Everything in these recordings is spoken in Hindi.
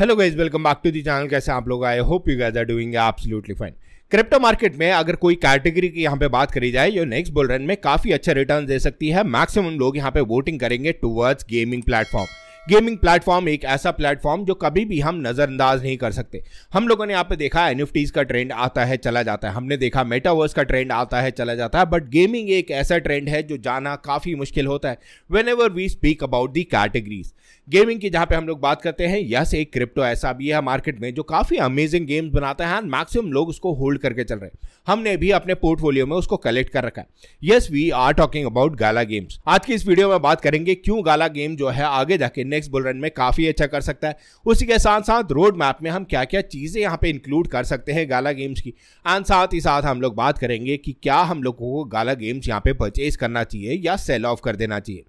hello guys welcome back to the channel कैसे आप लोग आए hope you guys are doing absolutely fine crypto market में अगर कोई कैटेगरी की यहाँ पे बात करी जाए जो नेक्स्ट बुल रन में काफी अच्छा रिटर्न दे सकती है मैक्सिमम लोग यहाँ पे वोटिंग करेंगे towards gaming platform gaming platform एक ऐसा प्लेटफॉर्म जो कभी भी हम नज़रअंदाज नहीं कर सकते हम लोगों ने यहाँ पे देखा एन का ट्रेंड आता है चला जाता है हमने देखा मेटावर्स का ट्रेंड आता है चला जाता है बट गेमिंग एक ऐसा ट्रेंड है जो जाना काफ़ी मुश्किल होता है whenever we speak about the categories gaming की जहाँ पे हम लोग बात करते हैं यस एक क्रिप्टो ऐसा भी है मार्केट में जो काफ़ी अमेजिंग गेम्स बनाता है एंड मैक्सिमम लोग उसको होल्ड करके चल रहे हैं हमने भी अपने पोर्टफोलियो में उसको कलेक्ट कर रखा है yes we are talking about Gala Games आज की इस वीडियो में बात करेंगे क्यों गाला गेम जो है आगे जाके नेक्स्ट रन में काफ़ी अच्छा कर सकता है उसी के साथ साथ रोड मैप में हम क्या क्या चीज़ें यहाँ पे इंक्लूड कर सकते हैं गाला गेम्स की एंड साथ ही साथ हम लोग बात करेंगे कि क्या हम लोगों को गाला गेम्स यहाँ पे परचेज करना चाहिए या सेल ऑफ कर देना चाहिए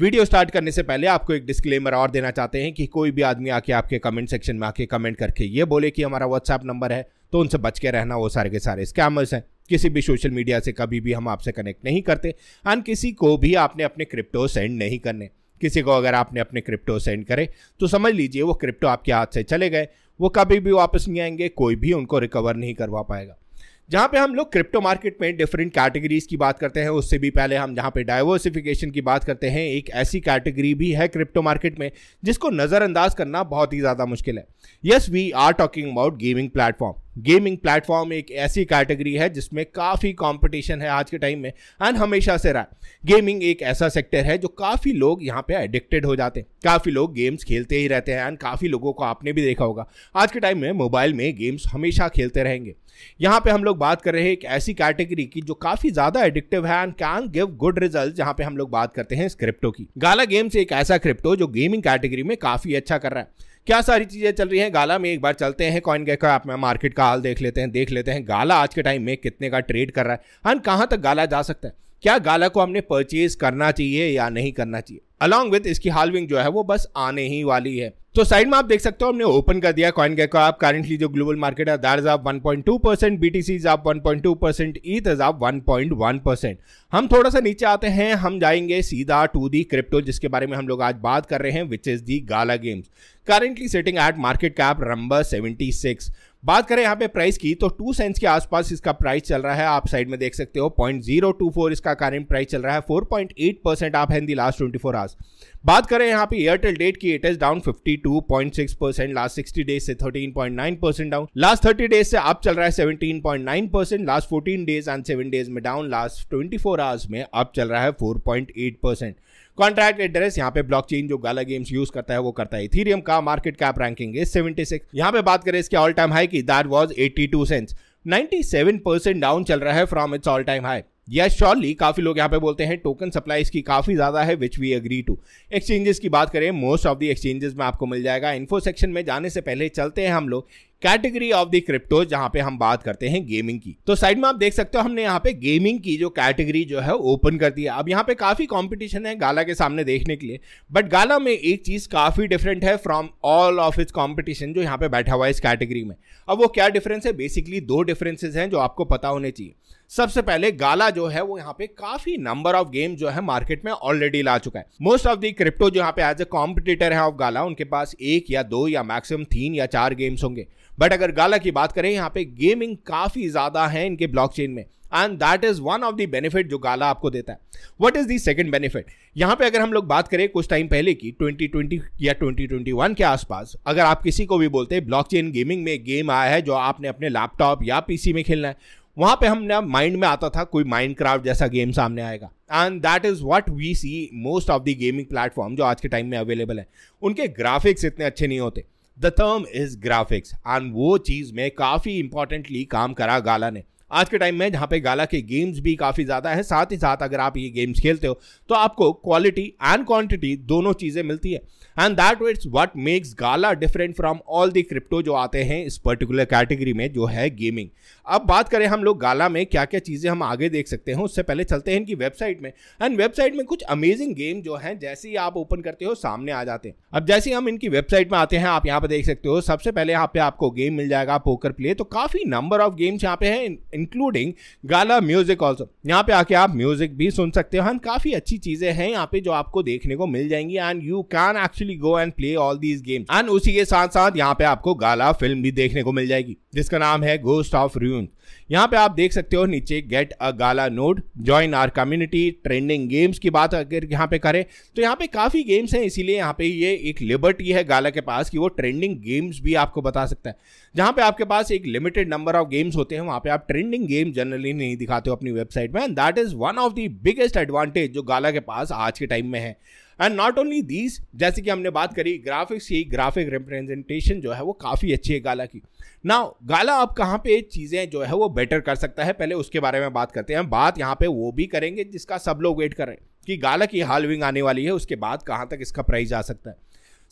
वीडियो स्टार्ट करने से पहले आपको एक डिस्क्लेमर और देना चाहते हैं कि कोई भी आदमी आके आपके कमेंट सेक्शन में आके कमेंट करके ये बोले कि हमारा व्हाट्सएप नंबर है तो उनसे बच के रहना वो सारे के सारे स्कैमर्स हैं किसी भी सोशल मीडिया से कभी भी हम आपसे कनेक्ट नहीं करते एंड किसी को भी आपने अपने क्रिप्टो सेंड नहीं करने किसी को अगर आपने अपने क्रिप्टो सेंड करे तो समझ लीजिए वो क्रिप्टो आपके हाथ से चले गए वो कभी भी वापस नहीं आएंगे कोई भी उनको रिकवर नहीं करवा पाएगा जहाँ पे हम लोग क्रिप्टो मार्केट में डिफरेंट कैटेगरीज की बात करते हैं उससे भी पहले हम जहाँ पे डाइवर्सिफिकेशन की बात करते हैं एक ऐसी कैटेगरी भी है क्रिप्टो मार्केट में जिसको नज़रअंदाज करना बहुत ही ज़्यादा मुश्किल है yes we are talking about gaming platform gaming platform एक ऐसी कैटेगरी है जिसमें काफ़ी कंपटीशन है आज के टाइम में एंड हमेशा से रहा गेमिंग एक ऐसा सेक्टर है जो काफ़ी लोग यहाँ पे एडिक्टेड हो जाते हैं काफ़ी लोग गेम्स खेलते ही रहते हैं एंड काफ़ी लोगों को आपने भी देखा होगा आज के टाइम में मोबाइल में गेम्स हमेशा खेलते रहेंगे यहाँ पे हम लोग बात कर रहे हैं एक ऐसी कैटेगरी की जो काफ़ी ज़्यादा एडिक्टिव है and can give good result जहाँ पे हम लोग बात करते हैं इस क्रिप्टो की गाला गेम्स एक ऐसा क्रिप्टो जो गेमिंग कैटेगरी में काफ़ी अच्छा कर रहा है क्या सारी चीज़ें चल रही हैं गाला में एक बार चलते हैं कॉइन गेको ऐप में मार्केट का हाल देख लेते हैं देख लेते हैं गाला आज के टाइम में कितने का ट्रेड कर रहा है हम कहाँ तक गाला जा सकता है क्या गाला को हमने परचेज करना चाहिए या नहीं करना चाहिए अलॉन्ग विथ इसकी हालविंग जो है वो बस आने ही वाली है तो साइड में आप देख सकते हो हमने ओपन कर दिया कॉइन का आप करेंटली जो ग्लोबल मार्केट है दार आप 1.2 परसेंट बी टी सीज आप टू परसेंट ईथ आप वन परसेंट हम थोड़ा सा नीचे आते हैं हम जाएंगे सीधा टू दी क्रिप्टो जिसके बारे में हम लोग आज बात कर रहे हैं which is the Gala Games currently setting at market cap number seventy six बात करें यहाँ पे प्राइस की तो टू सेंस के आसपास इसका प्राइस चल रहा है आप साइड में देख सकते हो पॉइंट जीरो टू फोर इसका कारण प्राइस चल रहा है फोर पॉइंट एट परसेंट आप है in the last twenty four hours बात करें यहाँ पे एयरटेल डेट की it is down 52.6 percent last 60 days से 13.9 परसेंट डाउन लास्ट 30 डेज से आप चल रहा है 17.9 percent last 14 days and seven days में डाउन लास्ट 24 आवर्स में आप चल रहा है 4.8 परसेंट कॉन्ट्रैक्ट एड्रेस यहाँ पे ब्लॉकचेन जो गाला गेम्स यूज करता है वो करता है इथीरियम का मार्केट कैप रैंकिंग है सिक्स यहाँ पे बात करें इसके ऑल टाइम हाई की that was two cents ninety seven percent down चल रहा है from its all time high yes surely काफ़ी लोग यहाँ पे बोलते हैं टोकन सप्लाई इसकी काफ़ी ज़्यादा है which we agree to exchanges की बात करें मोस्ट ऑफ द एक्सचेंजेस में आपको मिल जाएगा इन्फो सेक्शन में जाने से पहले चलते हैं हम लोग कैटेगरी ऑफ द क्रिप्टो जहां पे हम बात करते हैं गेमिंग की तो साइड में आप देख सकते हो हमने यहाँ पे गेमिंग की जो कैटेगरी जो है ओपन कर दी है अब यहाँ पे काफी कॉम्पिटिशन है गाला के सामने देखने के लिए बट गाला में एक चीज काफी डिफरेंट है from all of its competition जो यहाँ पे बैठा हुआ है इस कैटेगरी में अब वो क्या डिफरेंस है बेसिकली दो डिफरेंसेज हैं जो आपको पता होने चाहिए सबसे पहले गाला जो है वो यहाँ पे काफी नंबर ऑफ गेम जो है मार्केट में ऑलरेडी ला चुका है मोस्ट ऑफ दी क्रिप्टो जो यहाँ पे एज ए कॉम्पिटिटर है ऑफ गाला उनके पास एक या दो या मैक्सिमम तीन या चार गेम्स होंगे बट अगर गाला की बात करें यहाँ पे गेमिंग काफी ज्यादा है इनके ब्लॉकचेन में and that is one of the benefit जो गाला आपको देता है what is the second benefit यहाँ पे अगर हम लोग बात करें कुछ टाइम पहले की 2020 या 2021 के आसपास अगर आप किसी को भी बोलते हैं चेन गेमिंग में गेम आया है जो आपने अपने लैपटॉप या पीसी में खेलना है वहाँ पे हमने माइंड में आता था कोई माइंड क्राफ्ट जैसा गेम सामने आएगा and that is what we see most of the gaming platform जो आज के टाइम में अवेलेबल है उनके ग्राफिक्स इतने अच्छे नहीं होते the term is graphics and वो चीज़ में काफ़ी इंपॉर्टेंटली काम करा गाला ने आज के टाइम में जहाँ पे गाला के गेम्स भी काफ़ी ज़्यादा है साथ ही साथ अगर आप ये गेम्स खेलते हो तो आपको क्वालिटी एंड क्वांटिटी दोनों चीज़ें मिलती है and that it's what makes Gala different from all the crypto जो आते हैं इस पर्टिकुलर कैटेगरी में जो है गेमिंग अब बात करें हम लोग गाला में क्या क्या चीज़ें हम आगे देख सकते हैं उससे पहले चलते हैं इनकी वेबसाइट में एंड वेबसाइट में कुछ अमेजिंग गेम जो है जैसे ही आप ओपन करते हो सामने आ जाते हैं अब जैसे ही हम इनकी वेबसाइट में आते हैं आप यहाँ पर देख सकते हो सबसे पहले यहाँ पे आपको गेम मिल जाएगा पोकर प्ले तो काफ़ी नंबर ऑफ गेम्स यहाँ पे हैं इंक्लूडिंग गाला म्यूजिक ऑल्सो यहाँ पे आके आप म्यूजिक भी सुन सकते हो एंड हाँ, काफी अच्छी चीजें हैं यहाँ पे जो आपको देखने को मिल जाएंगी and you can actually go and play all these game and उसी के साथ साथ यहाँ पे आपको गाला फिल्म भी देखने को मिल जाएगी जिसका नाम है गोस्ट ऑफ रून यहाँ पे आप देख सकते हो नीचे get a Gala node join our community trending games की बात अगर यहाँ पे करें तो यहाँ पे काफ़ी गेम्स हैं इसीलिए यहाँ पे ये एक लिबर्टी है गाला के पास कि वो ट्रेंडिंग गेम्स भी आपको बता सकता है जहाँ पे आपके पास एक लिमिटेड नंबर ऑफ गेम्स होते हैं वहाँ पे आप ट्रेंडिंग गेम जनरली नहीं दिखाते हो अपनी वेबसाइट में and that is one of the biggest advantage जो गाला के पास आज के टाइम में है एंड नॉट ओनली दीज जैसे कि हमने बात करी ग्राफिक्स की ग्राफिक रिप्रेजेंटेशन जो है वो काफ़ी अच्छी है गाला की ना गाला अब कहाँ पे चीज़ें जो है वो बेटर कर सकता है पहले उसके बारे में बात करते हैं बात यहाँ पे वो भी करेंगे जिसका सब लोग वेट करें कि गाला की हालविंग आने वाली है उसके बाद कहाँ तक इसका प्राइस आ सकता है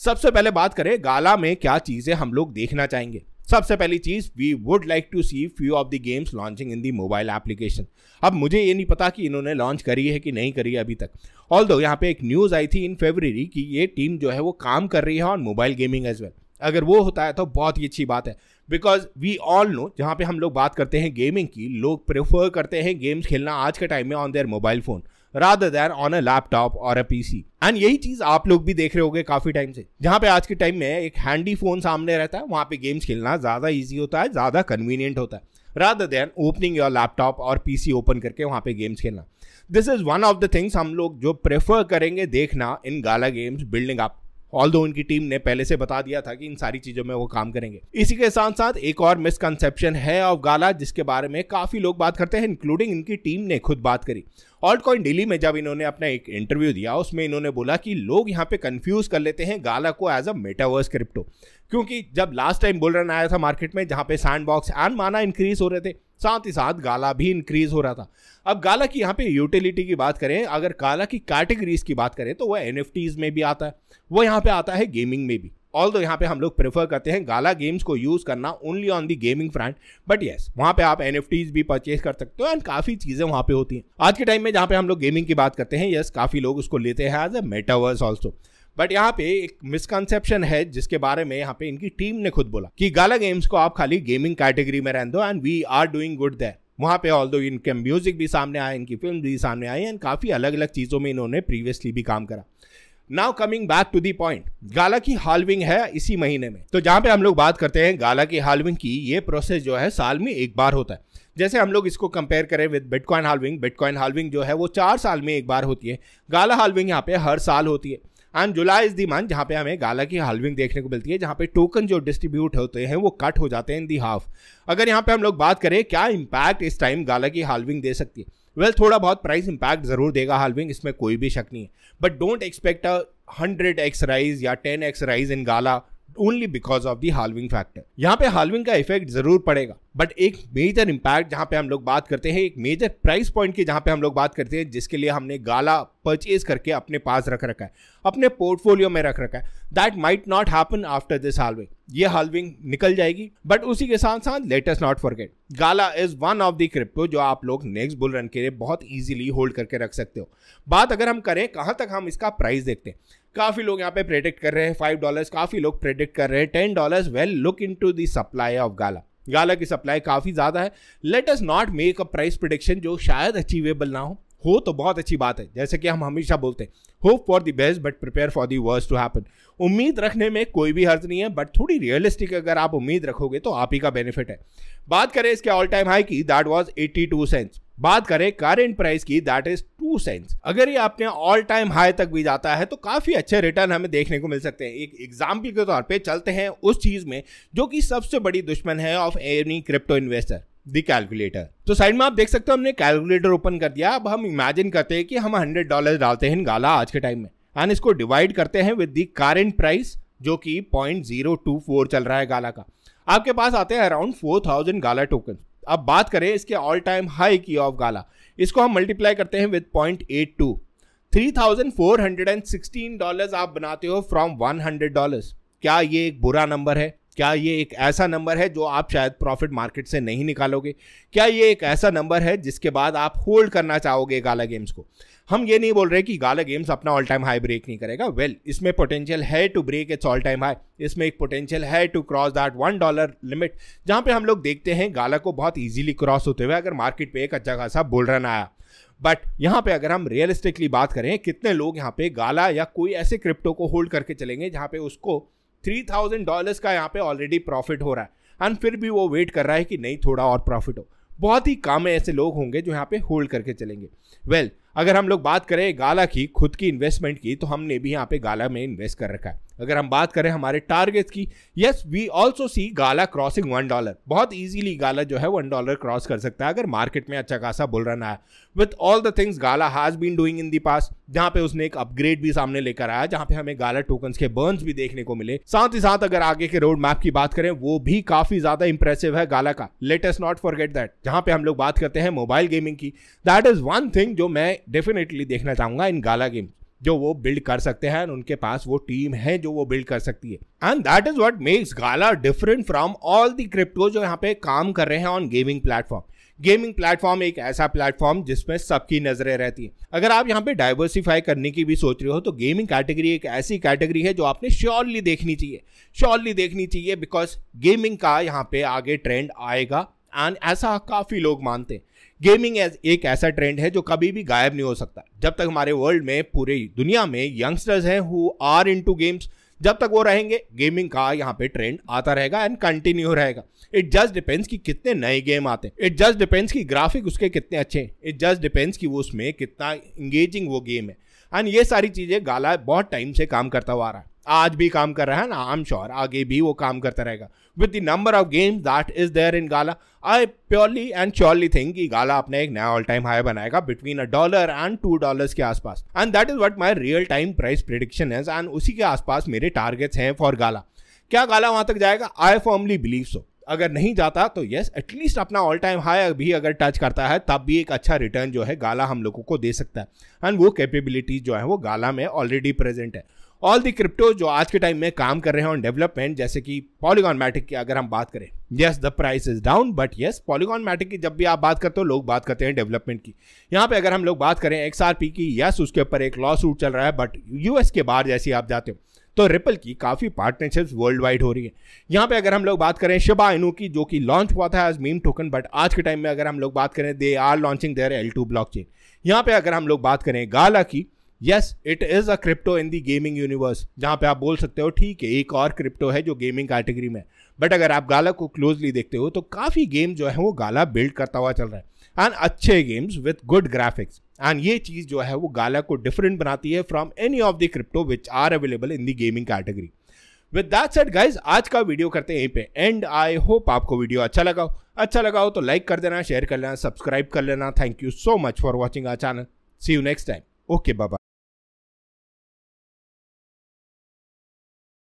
सबसे पहले बात करें गाला में क्या चीज़ें हम लोग देखना चाहेंगे सबसे पहली चीज़ we would like to see few of the games launching in the mobile application अब मुझे ये नहीं पता कि इन्होंने लॉन्च करी है कि नहीं करी है अभी तक ऑल दो यहाँ पे एक न्यूज़ आई थी इन फेबररी कि ये टीम जो है वो काम कर रही है on mobile gaming as well अगर वो होता है तो बहुत ही अच्छी बात है बिकॉज वी ऑल नो जहाँ पे हम लोग बात करते हैं गेमिंग की लोग प्रेफर करते हैं गेम्स खेलना आज के टाइम में on their mobile phone rather than on a laptop or a PC and यही चीज आप लोग भी देख रहे गए काफी टाइम से जहाँ पे आज के टाइम में एक हैंडी फोन सामने रहता है वहाँ पे गेम्स खेलना ज्यादा ईजी होता है ज्यादा कन्वीनियंट होता है rather than opening your laptop और पीसी ओपन करके वहाँ पे गेम्स खेलना this is one of the things हम लोग जो प्रेफर करेंगे देखना in Gala Games building up although उनकी टीम ने पहले से बता दिया था कि इन सारी चीज़ों में वो काम करेंगे इसी के साथ साथ एक और मिसकनसेप्शन है ऑफ गाला जिसके बारे में काफ़ी लोग बात करते हैं इंक्लूडिंग इनकी टीम ने खुद बात करी ऑल्ट कॉइन डेली में जब इन्होंने अपना एक इंटरव्यू दिया उसमें इन्होंने बोला कि लोग यहाँ पे कंफ्यूज कर लेते हैं गाला को एज अ मेटावर्स क्रिप्टो क्योंकि जब लास्ट टाइम बुल रन आया था मार्केट में जहाँ पे Sandbox and Mana increase हो रहे थे साथ ही साथ गाला भी इंक्रीज हो रहा था अब गाला की यहाँ पे यूटिलिटी की बात करें अगर गाला की कैटेगरीज की बात करें तो वह एन में भी आता है वो यहाँ पे आता है गेमिंग में भी ऑल दो यहाँ पे हम लोग प्रेफर करते हैं गाला गेम्स को यूज़ करना only on the gaming front but yes वहाँ पे आप एन भी परचेज कर सकते हो एंड काफ़ी चीज़ें वहाँ पे होती हैं आज के टाइम में जहाँ पे हम लोग गेमिंग की बात करते हैं यस काफ़ी लोग उसको लेते हैं as a metaverse also but यहाँ पे एक मिसकनसेप्शन है जिसके बारे में यहाँ पे इनकी टीम ने खुद बोला कि गाला गेम्स को आप खाली गेमिंग कैटेगरी में रहने दो and we are doing good that वहाँ पे ऑल दो इनके म्यूजिक भी सामने आए इनकी फिल्म भी सामने आई एंड काफ़ी अलग अलग चीज़ों में इन्होंने प्रीवियसली भी काम करा now coming back to the point Gala की हालविंग है इसी महीने में तो जहाँ पे हम लोग बात करते हैं गाला की हालविंग की ये प्रोसेस जो है साल में एक बार होता है जैसे हम लोग इसको कंपेयर करें with Bitcoin halving Bitcoin halving जो है वो चार साल में एक बार होती है गाला हालविंग यहाँ पे हर साल होती है and July is the month जहाँ पे हमें गाला की हालविंग देखने को मिलती है जहाँ पे टोकन जो डिस्ट्रीब्यूट होते हैं वो कट हो जाते हैं इन दी हाफ अगर यहाँ पे हम लोग बात करें क्या इम्पैक्ट इस टाइम गाला की हालविंग दे सकती है वेल well, थोड़ा बहुत प्राइस इम्पैक्ट जरूर देगा हालविंग इसमें कोई भी शक नहीं है but don't expect a hundred X rise या ten X rise in Gala only because of the halving factor यहाँ पे हालविंग का इफेक्ट जरूर पड़ेगा बट एक मेजर इंपैक्ट जहाँ पे हम लोग बात करते हैं एक मेजर प्राइस पॉइंट की जहाँ पे हम लोग बात करते हैं जिसके लिए हमने गाला परचेज करके अपने पास रख रखा है अपने पोर्टफोलियो में रख रखा है that might not happen after this halving ये हालविंग निकल जाएगी बट उसी के साथ साथ latest not forget Gala is one of the crypto जो आप लोग नेक्स्ट बुल रन के लिए बहुत ईजिली होल्ड करके रख सकते हो बात अगर हम करें कहाँ तक हम इसका प्राइस देखते हैं काफ़ी लोग यहाँ पे प्रेडिक्ट कर रहे हैं फाइव डॉलर्स काफ़ी लोग प्रेडिक्ट कर रहे हैं ten dollars well look in to the supply of Gala Gala की सप्लाई काफ़ी ज़्यादा है let us not make a price prediction जो शायद अचीवेबल ना हो हो तो बहुत अच्छी बात है जैसे कि हम हमेशा बोलते हैं hope for the best but prepare for the worst to happen उम्मीद रखने में कोई भी हर्ज नहीं है बट थोड़ी रियलिस्टिक अगर आप उम्मीद रखोगे तो आप ही का बेनिफिट है बात करें इसके ऑल टाइम हाई की दैट वाज 82 सेंट्स बात करें करेंट प्राइस की दैट इज टू सेंस अगर ये आपने ऑल टाइम हाई तक भी जाता है तो काफी अच्छे रिटर्न हमें देखने को मिल सकते हैं एक एग्जाम्पल के तौर पे चलते हैं उस चीज में जो कि सबसे बड़ी दुश्मन है of any crypto investor the calculator तो साइड में आप देख सकते हो हमने कैलकुलेटर ओपन कर दिया अब हम इमेजिन करते हैं कि हम हंड्रेड डॉलर डालते हैं गाला आज के टाइम में एंड इसको डिवाइड करते हैं विद दी करेंट प्राइस जो कि पॉइंट जीरो टू फोर चल रहा है गाला का आपके पास आते हैं around four thousand Gala token अब बात करें इसके ऑल टाइम हाई की ऑफ गाला इसको हम मल्टीप्लाई करते हैं with point eight two three thousand four hundred and sixteen dollars आप बनाते हो फ्रॉम वन हंड्रेड डॉलर्स क्या ये एक बुरा नंबर है क्या ये एक ऐसा नंबर है जो आप शायद प्रॉफिट मार्केट से नहीं निकालोगे क्या ये एक ऐसा नंबर है जिसके बाद आप होल्ड करना चाहोगे गाला गेम्स को हम ये नहीं बोल रहे कि गाला गेम्स अपना ऑल टाइम हाई ब्रेक नहीं करेगा वेल well, इसमें पोटेंशियल है to break its all time high इसमें एक पोटेंशियल है to cross that one dollar limit जहाँ पे हम लोग देखते हैं गाला को बहुत ईजिली क्रॉस होते हुए अगर मार्केट पे एक अच्छा खासा बोल रहा ना आया बट यहाँ पे अगर हम रियलिस्टिकली बात करें कितने लोग यहाँ पे गाला या कोई ऐसे क्रिप्टो को होल्ड करके चलेंगे जहाँ पे उसको थ्री थाउजेंड डॉलर्स का यहाँ पे ऑलरेडी प्रॉफिट हो रहा है एंड फिर भी वो वेट कर रहा है कि नहीं थोड़ा और प्रॉफिट हो बहुत ही है ऐसे लोग होंगे जो यहाँ पे होल्ड करके चलेंगे वेल well, अगर हम लोग बात करें गाला की खुद की इन्वेस्टमेंट की तो हमने भी यहाँ पे गाला में इन्वेस्ट कर रखा है अगर हम बात करें हमारे टारगेट की yes we also see Gala crossing one dollar बहुत ईजिली गाला जो है वन डॉलर क्रॉस कर सकता है अगर मार्केट में अच्छा खासा बुल रन आया with all the things Gala has been doing in the past जहाँ पे उसने एक अपग्रेड भी सामने लेकर आया जहाँ पे हमें गाला टोकन के बर्न भी देखने को मिले साथ ही साथ अगर आगे के रोड मैप की बात करें वो भी काफी ज्यादा इंप्रेसिव है गाला का लेटेस्ट नॉट फॉरगेट दैट जहाँ पे हम लोग बात करते हैं मोबाइल गेमिंग की दैट इज वन थिंग जो मैं डेफिनेटली देखना चाहूंगा इन गाला गेम्स जो वो बिल्ड कर सकते हैं उनके पास वो टीम है जो वो बिल्ड कर सकती है and that is what makes Gala different from all the crypto जो यहाँ पे काम कर रहे हैं on gaming platform gaming platform एक ऐसा प्लेटफॉर्म जिसमें सबकी नजरें रहती है अगर आप यहाँ पे डाइवर्सिफाई करने की भी सोच रहे हो तो गेमिंग कैटेगरी एक ऐसी कैटेगरी है जो आपने श्योरली देखनी चाहिए श्योरली देखनी चाहिए बिकॉज गेमिंग का यहाँ पे आगे ट्रेंड आएगा एंड ऐसा काफ़ी लोग मानते हैं गेमिंग एज एक ऐसा ट्रेंड है जो कभी भी गायब नहीं हो सकता जब तक हमारे वर्ल्ड में पूरे दुनिया में यंगस्टर्स हैं who are into games जब तक वो रहेंगे गेमिंग का यहाँ पे ट्रेंड आता रहेगा एंड कंटिन्यू रहेगा इट जस्ट डिपेंड्स कि कितने नए गेम आते हैं इट जस्ट डिपेंड्स कि ग्राफिक उसके कितने अच्छे हैं इट जस्ट डिपेंड्स कि वो उसमें कितना इंगेजिंग वो गेम है एंड ये सारी चीज़ें गाला बहुत टाइम से काम करता हुआ आ रहा है आज भी काम कर रहा है ना आम श्योर आगे भी वो काम करता रहेगा with the number of games that is there in Gala I purely and surely think कि गाला अपने एक नया ऑल टाइम हाई बनाएगा between a dollar and two dollar के आसपास and that is what my real time price prediction है एंड उसी के आसपास मेरे टारगेट्स हैं फॉर गाला क्या गाला वहां तक जाएगा आई फॉर्मली बिलीव सो अगर नहीं जाता तो यस एटलीस्ट अपना ऑल टाइम हाई भी अगर टच करता है तब भी एक अच्छा रिटर्न जो है गाला हम लोगों को दे सकता है एंड वो कैपेबिलिटीज जो है वो गाला में ऑलरेडी प्रेजेंट है ऑल दी क्रिप्टो जो आज के टाइम में काम कर रहे हैं ऑन डेवलपमेंट जैसे कि पॉलीगॉन मैटिक की अगर हम बात करें yes the price is down but yes Polygon Matic की जब भी आप बात करते हो लोग बात करते हैं डेवलपमेंट की यहाँ पे अगर हम लोग बात करें एक्स आर पी की यस उसके ऊपर एक लॉ सूट चल रहा है बट यू एस के बाहर जैसे आप जाते हो तो रिपल की काफ़ी पार्टनरशिप्स वर्ल्ड वाइड हो रही है यहाँ पे अगर हम लोग बात करें शिबा इनू की जो कि लॉन्च हुआ था एज मीम टोकन बट आज के टाइम में अगर हम लोग बात करें they are launching their L two blockchain यहाँ पर अगर हम लोग बात करें गाला की yes it is a crypto in the gaming universe जहां पे आप बोल सकते हो ठीक है एक और क्रिप्टो है जो गेमिंग कैटेगरी में बट अगर आप गाला को क्लोजली देखते हो तो काफ़ी गेम जो है वो गाला बिल्ड करता हुआ चल रहा है एंड अच्छे games with good graphics and ये चीज़ जो है वो गाला को डिफरेंट बनाती है from any of the crypto which are available in the gaming category with that said guys आज का वीडियो करते हैं यहीं पे एंड आई होप आपको वीडियो अच्छा लगा हो अच्छा लगा हो तो लाइक कर देना शेयर कर लेना सब्सक्राइब कर लेना thank you so much for watching our channel see you next time okay Baba